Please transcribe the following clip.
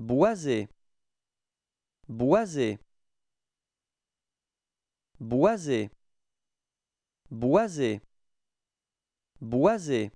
Boisé. Boisé. Boisé. Boisé. Boisé.